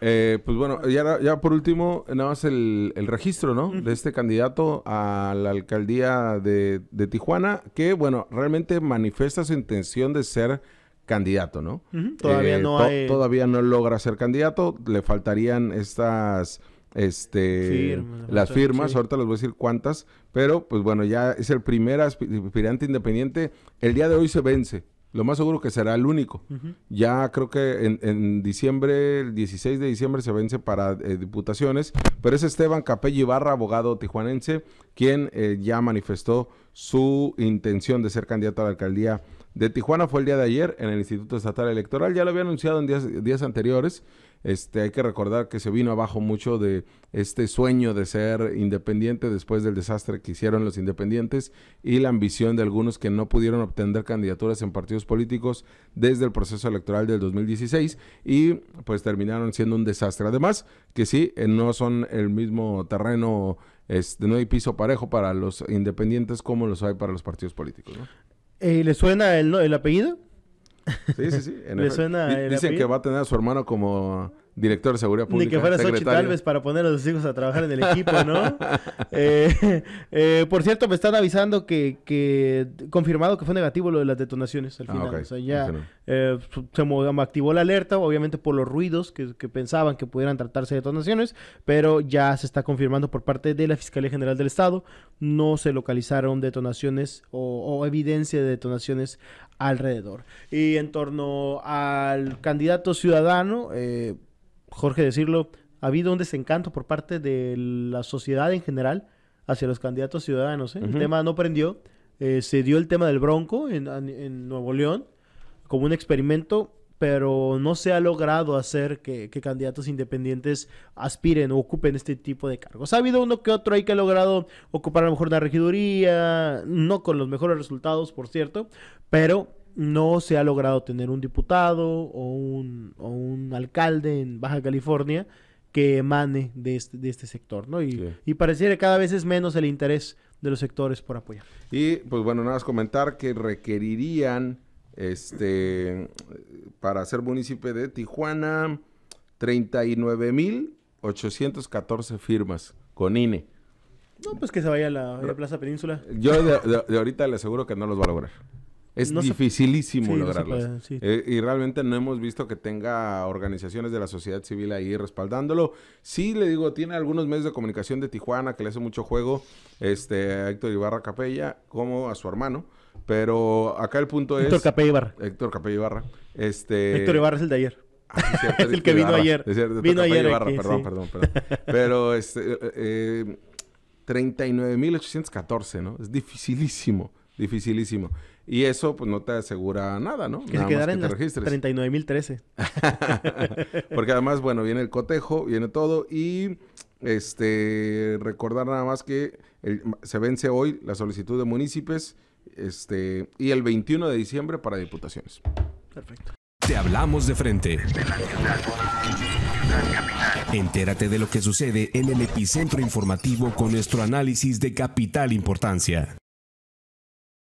Eh, pues bueno, ya, por último, nada más el, registro, ¿no? De este candidato a la alcaldía de, Tijuana, que bueno, realmente manifiesta su intención de ser candidato, ¿no? Todavía eh, no Todavía no logra ser candidato, le faltarían estas este las firmas, ahorita les voy a decir cuántas, pero pues bueno, ya es el primer aspirante independiente, el día de hoy se vence, lo más seguro que será el único. Ya creo que en, diciembre, el 16 de diciembre, se vence para eh, diputaciones, pero es Esteban Capelli Barra, abogado tijuanense, quien eh, ya manifestó su intención de ser candidato a la alcaldía de Tijuana fue el día de ayer en el Instituto Estatal Electoral. Ya lo había anunciado en días, anteriores. Este, hay que recordar que se vino abajo mucho de este sueño de ser independiente después del desastre que hicieron los independientes y la ambición de algunos que no pudieron obtener candidaturas en partidos políticos desde el proceso electoral del 2016 y pues terminaron siendo un desastre. Además, que sí, eh, no son el mismo terreno este, no hay piso parejo para los independientes como los hay para los partidos políticos. ¿no? Eh, ¿Le suena el, el apellido? Sí, sí, sí. ¿Le suena Dicen que va a tener a su hermano como Director de Seguridad Pública. Ni que fuera Sochi tal para poner a los hijos a trabajar en el equipo, ¿no? Eh, eh, por cierto, me están avisando que, confirmado que fue negativo lo de las detonaciones al ah, final. O sea, ya eh, se activó la alerta, obviamente por los ruidos que, pensaban que pudieran tratarse de detonaciones, pero ya se está confirmando por parte de la Fiscalía General del Estado. No se localizaron detonaciones o, o evidencia de detonaciones alrededor. Y en torno al candidato ciudadano, eh, Jorge, decirlo, ha habido un desencanto por parte de la sociedad en general hacia los candidatos ciudadanos. ¿eh? El tema no prendió. Eh, se dio el tema del Bronco en, Nuevo León como un experimento, pero no se ha logrado hacer que, que, candidatos independientes aspiren o ocupen este tipo de cargos. Ha habido uno que otro ahí que ha logrado ocupar a lo mejor una regiduría, no con los mejores resultados, por cierto, pero no se ha logrado tener un diputado o un, alcalde en Baja California que emane de este, este sector, ¿no? Y, pareciera que pareciera cada vez es menos el interés de los sectores por apoyar. Y pues bueno, nada más comentar que requerirían, este, para ser municipio de Tijuana, 39.814 firmas con INE. No, pues que se vaya a la, Plaza Península. Yo de ahorita le aseguro que no los va a lograr. Es dificilísimo lograrlo lograrlas. Eh, y realmente no hemos visto que tenga organizaciones de la sociedad civil ahí respaldándolo. Sí, le digo, tiene algunos medios de comunicación de Tijuana que le hace mucho juego este, a Héctor Ibarra Capella como a su hermano. Pero acá el punto es... Héctor Capella Ibarra. Héctor Capella Ibarra. Este... Héctor Ibarra es el de ayer. Ah, es, el que vino ayer. vino ayer. Ibarra, perdón, perdón, perdón, Pero este, 39.814, eh, eh, ¿no? Es dificilísimo Dificilísimo. Y eso, pues, no te asegura nada, ¿no? Que nada se quedara más que en 39.013. Porque además, bueno, viene el cotejo, viene todo y... Este, recordar nada más que se vence hoy la solicitud de municipios este, y el 21 de diciembre para diputaciones. Perfecto. Te hablamos de frente. Entérate de lo que sucede en el epicentro informativo con nuestro análisis de capital importancia.